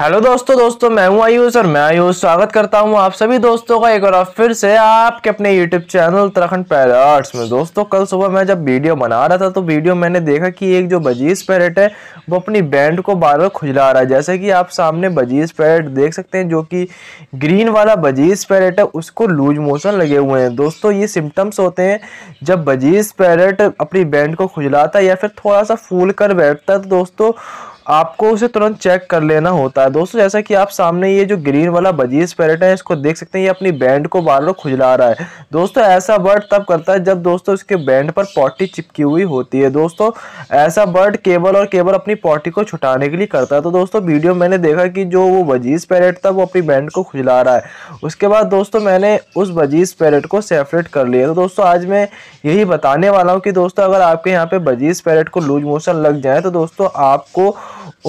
hello दोस्तों दोस्तों मैं हूं आयुष और मैं आयुष स्वागत करता हूं आप सभी दोस्तों का एक बार फिर से आपके अपने यूट्यूब चैनल उत्तराखंड पैराट्स में दोस्तों कल सुबह मैं जब वीडियो बना रहा था तो वीडियो मैंने देखा कि एक जो बजीज पैरेट है वो अपनी बैंड को बार बार खुजला रहा है जैसे कि आप सामने बजीज पैरेट देख सकते हैं जो कि ग्रीन वाला बजीज पैरेट है उसको लूज मोशन लगे हुए हैं दोस्तों ये सिम्टम्स होते हैं जब बजीज पैरेट अपनी बैंड को खुजलाता है या फिर थोड़ा सा फूल कर बैठता है तो दोस्तों आपको उसे तुरंत चेक कर लेना होता है दोस्तों जैसा कि आप सामने ये जो ग्रीन वाला बजीज पैरेट है इसको देख सकते हैं ये अपनी बैंड को बार बार खुजला रहा है दोस्तों ऐसा बर्ड तब करता है जब दोस्तों इसके बैंड पर पॉटी चिपकी हुई होती है दोस्तों ऐसा बर्ड केवल और केवल अपनी पॉटी को छुटाने के लिए करता है तो दोस्तों वीडियो मैंने देखा कि जो वो बजीज पैरेट था वो अपनी बैंड को खुजला रहा है उसके बाद दोस्तों मैंने उस बजीज पैरेट को सेपरेट कर लिया तो दोस्तों आज मैं यही बताने वाला हूँ कि दोस्तों अगर आपके यहाँ पे बजीज पैरेट को लूज मोशन लग जाए तो दोस्तों आपको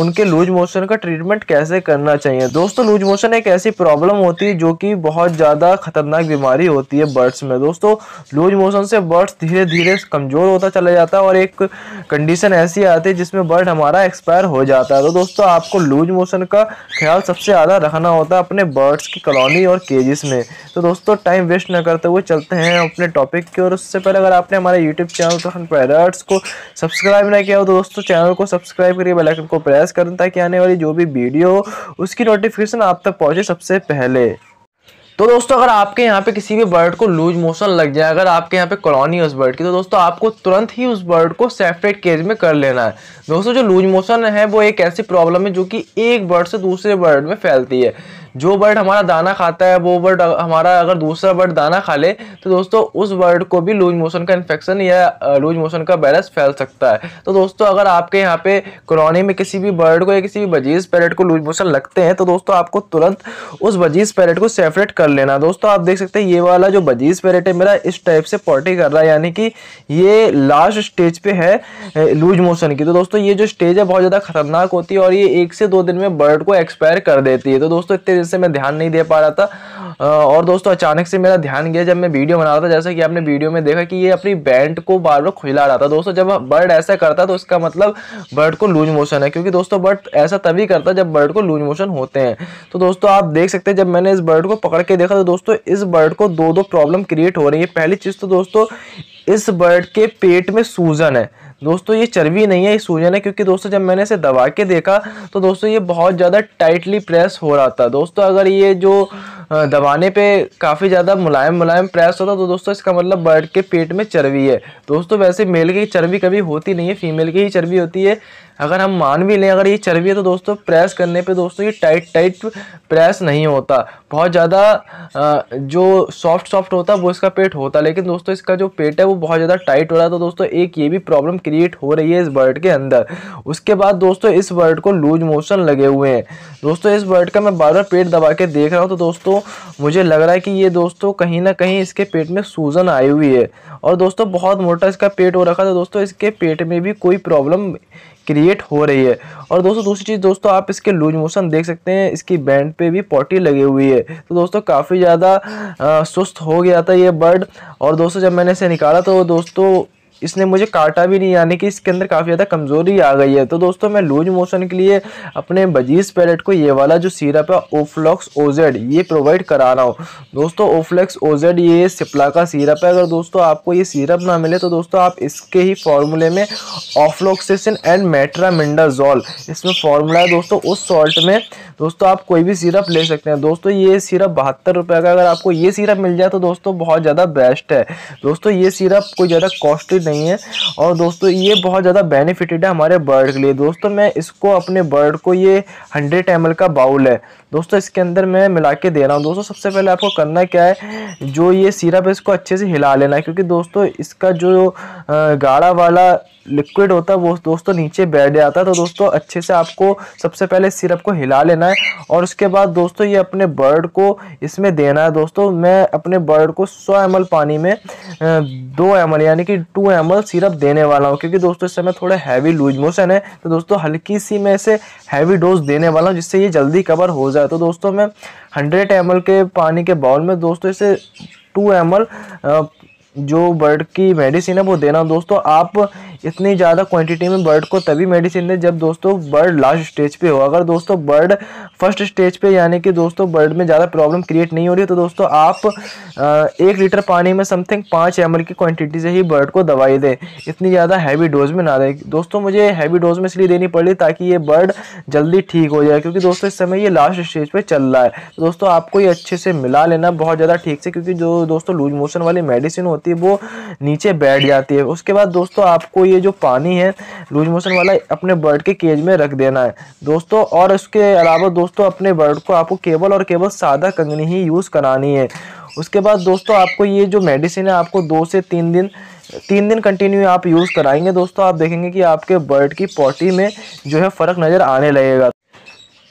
उनके लूज मोशन का ट्रीटमेंट कैसे करना चाहिए दोस्तों लूज मोशन एक ऐसी प्रॉब्लम होती है जो कि बहुत ज़्यादा खतरनाक बीमारी होती है बर्ड्स में दोस्तों लूज मोशन से बर्ड्स धीरे धीरे कमज़ोर होता चला जाता है और एक कंडीशन ऐसी आती है जिसमें बर्ड हमारा एक्सपायर हो जाता है तो दोस्तों आपको लूज मोशन का ख्याल सबसे ज़्यादा रखना होता है अपने बर्ड्स की कॉलोनी और केजिस में तो दोस्तों टाइम वेस्ट ना करते हुए चलते हैं अपने टॉपिक की और उससे पहले अगर आपने हमारे यूट्यूब चैनल पैरट्स को सब्सक्राइब ना किया हो तो दोस्तों चैनल को सब्सक्राइब करिए बेलाइकन को प्रेस करें ताकि आने वाली जो भी वीडियो उसकी नोटिफिकेशन आप तक पहुँचे सबसे पहले तो दोस्तों अगर आपके यहाँ पे किसी भी बर्ड को लूज मोशन लग जाए अगर आपके यहाँ पे कॉलोनी है उस बर्ड की तो दोस्तों आपको तुरंत ही उस बर्ड को सेपरेट केज में कर लेना है दोस्तों जो लूज मोशन है वो एक ऐसी प्रॉब्लम है जो कि एक बर्ड से दूसरे बर्ड में फैलती है जो बर्ड हमारा दाना खाता है वो बर्ड हमारा अगर दूसरा बर्ड दाना खा ले तो दोस्तों उस बर्ड को भी लूज मोशन का इन्फेक्शन या लूज मोशन का वायरस फैल सकता है तो दोस्तों अगर आपके यहाँ पे कॉलोनी में किसी भी बर्ड को या किसी भी बजीज पैरेट को लूज मोशन लगते हैं तो दोस्तों आपको तुरंत उस बजीज पैरेट को सेपरेट कर लेना दोस्तों आप देख सकते हैं ये वाला जो बजीज पैरेट है मेरा इस टाइप से पॉटी कर रहा है यानी कि ये लास्ट स्टेज पे है लूज मोशन की तो दोस्तों ये जो स्टेज है बहुत ज़्यादा खतरनाक होती है और ये एक से दो दिन में बर्ड को एक्सपायर कर देती है तो दोस्तों इतने वजह से मैं ध्यान नहीं दे पा रहा था और दोस्तों अचानक से मेरा ध्यान गया जब मैं वीडियो बना रहा था जैसा कि आपने वीडियो में देखा कि ये अपनी बैंड को बार बार खुला रहा था दोस्तों जब बर्ड ऐसा करता तो उसका मतलब बर्ड को लूज मोशन है क्योंकि दोस्तों बर्ड ऐसा तभी करता जब बर्ड को लूज मोशन होते हैं तो दोस्तों आप देख सकते हैं जब मैंने इस बर्ड को पकड़ के देखा तो दोस्तों इस बर्ड को दो दो प्रॉब्लम क्रिएट हो रही है पहली चीज़ तो दोस्तों इस बर्ड के पेट में सूजन है दोस्तों ये चर्बी नहीं है ये सूजन है क्योंकि दोस्तों जब मैंने इसे दबा के देखा तो दोस्तों ये बहुत ज़्यादा टाइटली प्रेस हो रहा था दोस्तों अगर ये जो दबाने पे काफ़ी ज़्यादा मुलायम मुलायम प्रेस होता तो दोस्तों इसका मतलब बर्ड के पेट में चर्बी है दोस्तों वैसे मेल की चर्बी कभी होती नहीं है फीमेल की ही चर्बी होती है अगर हम मान भी लें अगर ये चर्बी है तो दोस्तों प्रेस करने पे दोस्तों ये टाइट टाइट प्रेस नहीं होता बहुत ज़्यादा जो सॉफ्ट सॉफ्ट होता वो इसका पेट होता लेकिन दोस्तों इसका जो पेट है वो बहुत ज़्यादा टाइट हो रहा है तो दोस्तों एक ये भी प्रॉब्लम क्रिएट हो रही है इस बर्ड के अंदर उसके बाद दोस्तों इस बर्ड को लूज मोशन लगे हुए हैं दोस्तों इस बर्ड का मैं बार बार पेट दबा के देख रहा हूँ तो दोस्तों मुझे लग रहा है कि ये दोस्तों कहीं ना कहीं इसके पेट में सूजन आई हुई है और दोस्तों बहुत मोटा इसका पेट हो रखा था तो दोस्तों इसके पेट में भी कोई प्रॉब्लम क्रिएट हो रही है और दोस्तों दूसरी चीज़ दोस्तों आप इसके लूज मोशन देख सकते हैं इसकी बैंड पे भी पॉटी लगी हुई है तो दोस्तों काफ़ी ज़्यादा सुस्त हो गया था ये बर्ड और दोस्तों जब मैंने इसे निकाला तो दोस्तों इसने मुझे काटा भी नहीं यानी कि इसके अंदर काफ़ी ज़्यादा कमज़ोरी आ गई है तो दोस्तों मैं लूज मोशन के लिए अपने बजीज पैलेट को ये वाला जो सीरप है ओफ्लॉक्स ओजेड ये प्रोवाइड करा रहा हूँ दोस्तों ओफ्लॉक्स ओजेड ये सिप्ला का सीरप है अगर दोस्तों आपको ये सीरप ना मिले तो दोस्तों आप इसके ही फार्मूले में ऑफ्लॉक्सेसिन एंड मेट्रामिंडाजॉल इसमें फार्मूला है दोस्तों उस सॉल्ट में दोस्तों आप कोई भी सीरप ले सकते हैं दोस्तों ये सीरप बहत्तर रुपये का अगर आपको ये सीरप मिल जाए तो दोस्तों बहुत ज़्यादा बेस्ट है दोस्तों ये सीरप कोई ज़्यादा कॉस्टली नहीं है और दोस्तों ये बहुत ज़्यादा बेनिफिटेड है हमारे बर्ड के लिए दोस्तों मैं इसको अपने बर्ड को ये हंड्रेड एम का बाउल है दोस्तों इसके अंदर मैं मिला के दे रहा हूँ दोस्तों सबसे पहले आपको करना क्या है जो ये सीरप है इसको अच्छे से हिला लेना है क्योंकि दोस्तों इसका जो गाढ़ा वाला लिक्विड होता है वो दोस्तों नीचे बैठ जाता है तो दोस्तों अच्छे से आपको सबसे पहले सिरप को हिला लेना है और उसके बाद दोस्तों ये अपने बर्ड को इसमें देना है दोस्तों मैं अपने बर्ड को सौ एम पानी में दो एम यानी कि टू एम सिरप देने वाला हूँ क्योंकि दोस्तों इस समय थोड़े हैवी लूज मोशन है तो दोस्तों हल्की सी मैं इसे हैवी डोज देने वाला हूँ जिससे ये जल्दी कवर हो जाए तो दोस्तों मैं हंड्रेड एम के पानी के बाउल में दोस्तों इसे टू एम जो बर्ड की मेडिसिन है वो देना दोस्तों आप इतनी ज़्यादा क्वांटिटी में बर्ड को तभी मेडिसिन दें जब दोस्तों बर्ड लास्ट स्टेज पे हो अगर दोस्तों बर्ड फर्स्ट स्टेज पे यानी कि दोस्तों बर्ड में ज़्यादा प्रॉब्लम क्रिएट नहीं हो रही तो दोस्तों आप एक लीटर पानी में समथिंग पाँच एम की क्वान्टिटी से ही बर्ड को दवाई दें इतनी ज़्यादा हैवी डोज में ना दें दोस्तों मुझे हैवी डोज में इसलिए देनी पड़ी ताकि ये बर्ड जल्दी ठीक हो जाए क्योंकि दोस्तों इस समय ये लास्ट स्टेज पर चल रहा है तो दोस्तों आपको ये अच्छे से मिला लेना बहुत ज़्यादा ठीक से क्योंकि जो दोस्तों लूज मोशन वाली मेडिसिन होती है वो नीचे बैठ जाती है उसके बाद दोस्तों आपको ये ये जो पानी है लूज मोशन वाला अपने बर्ड के केज में रख देना है दोस्तों और इसके अलावा दोस्तों अपने बर्ड को आपको केवल और केवल सादा कंगनी ही यूज़ करानी है उसके बाद दोस्तों आपको ये जो मेडिसिन है आपको दो से तीन दिन तीन दिन कंटिन्यू आप यूज़ कराएंगे दोस्तों आप देखेंगे कि आपके बर्ड की पॉटी में जो है फ़र्क नज़र आने लगेगा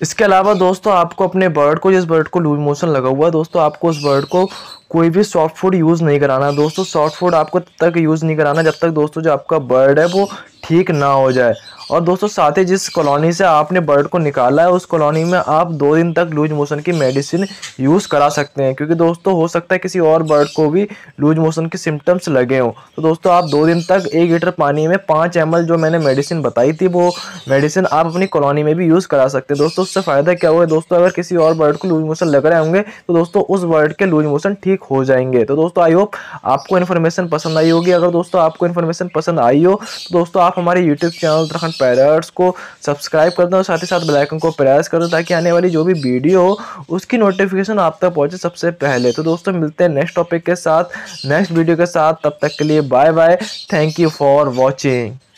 इसके अलावा दोस्तों आपको अपने बर्ड को जिस बर्ड को लूज मोशन लगा हुआ है दोस्तों आपको उस बर्ड को कोई भी सॉफ्ट फूड यूज़ नहीं कराना दोस्तों सॉफ्ट फूड आपको तब तक यूज़ नहीं कराना जब तक दोस्तों जो आपका बर्ड है वो ठीक ना हो जाए और दोस्तों साथ ही जिस कॉलोनी से आपने बर्ड को निकाला है उस कॉलोनी में आप दो दिन तक लूज मोशन की मेडिसिन यूज़ करा सकते हैं क्योंकि दोस्तों हो सकता है किसी और बर्ड को भी लूज मोशन के सिम्टम्स लगे हों तो दोस्तों आप दो दिन तक एक लीटर पानी में पाँच एम जो मैंने मेडिसिन बताई थी वो मेडिसिन आप अपनी कॉलोनी में भी यूज़ करा सकते हैं दोस्तों उससे फ़ायदा क्या हुआ दोस्तों अगर किसी और बर्ड को लूज मोशन लग रहे होंगे तो दोस्तों उस बर्ड के लूज मोशन ठीक हो जाएंगे तो दोस्तों आई होप आपको इन्फॉर्मेशन पसंद आई होगी अगर दोस्तों आपको इन्फॉर्मेशन पसंद आई हो तो दोस्तों आप हमारे यूट्यूब चैनल उत्तराखंड पैरट्स को सब्सक्राइब कर दें और साथ ही साथ बेलाइकन को प्रेस कर दें ताकि आने वाली जो भी वीडियो हो उसकी नोटिफिकेशन आप तक पहुँचे सबसे पहले तो दोस्तों मिलते हैं नेक्स्ट टॉपिक के साथ नेक्स्ट वीडियो के साथ तब तक के लिए bye bye thank you for watching